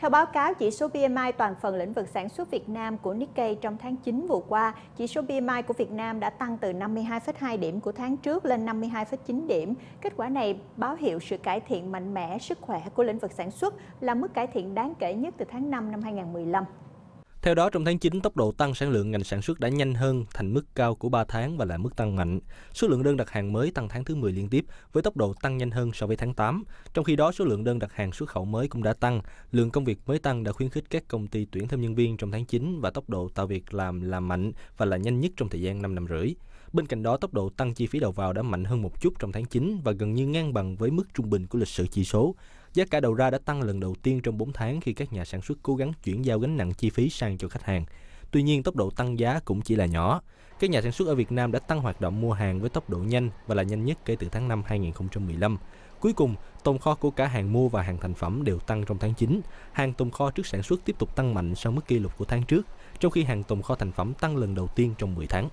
Theo báo cáo, chỉ số PMI toàn phần lĩnh vực sản xuất Việt Nam của Nikkei trong tháng 9 vừa qua, chỉ số PMI của Việt Nam đã tăng từ 52,2 điểm của tháng trước lên 52,9 điểm. Kết quả này báo hiệu sự cải thiện mạnh mẽ sức khỏe của lĩnh vực sản xuất là mức cải thiện đáng kể nhất từ tháng 5 năm 2015. Theo đó, trong tháng 9, tốc độ tăng sản lượng ngành sản xuất đã nhanh hơn thành mức cao của 3 tháng và là mức tăng mạnh. Số lượng đơn đặt hàng mới tăng tháng thứ 10 liên tiếp với tốc độ tăng nhanh hơn so với tháng 8. Trong khi đó, số lượng đơn đặt hàng xuất khẩu mới cũng đã tăng. Lượng công việc mới tăng đã khuyến khích các công ty tuyển thêm nhân viên trong tháng 9 và tốc độ tạo việc làm là mạnh và là nhanh nhất trong thời gian 5 năm rưỡi. Bên cạnh đó, tốc độ tăng chi phí đầu vào đã mạnh hơn một chút trong tháng 9 và gần như ngang bằng với mức trung bình của lịch sử chỉ số. Giá cả đầu ra đã tăng lần đầu tiên trong 4 tháng khi các nhà sản xuất cố gắng chuyển giao gánh nặng chi phí sang cho khách hàng. Tuy nhiên, tốc độ tăng giá cũng chỉ là nhỏ. Các nhà sản xuất ở Việt Nam đã tăng hoạt động mua hàng với tốc độ nhanh và là nhanh nhất kể từ tháng 5 2015. Cuối cùng, tồn kho của cả hàng mua và hàng thành phẩm đều tăng trong tháng 9. Hàng tồn kho trước sản xuất tiếp tục tăng mạnh sau mức kỷ lục của tháng trước, trong khi hàng tồn kho thành phẩm tăng lần đầu tiên trong 10 tháng.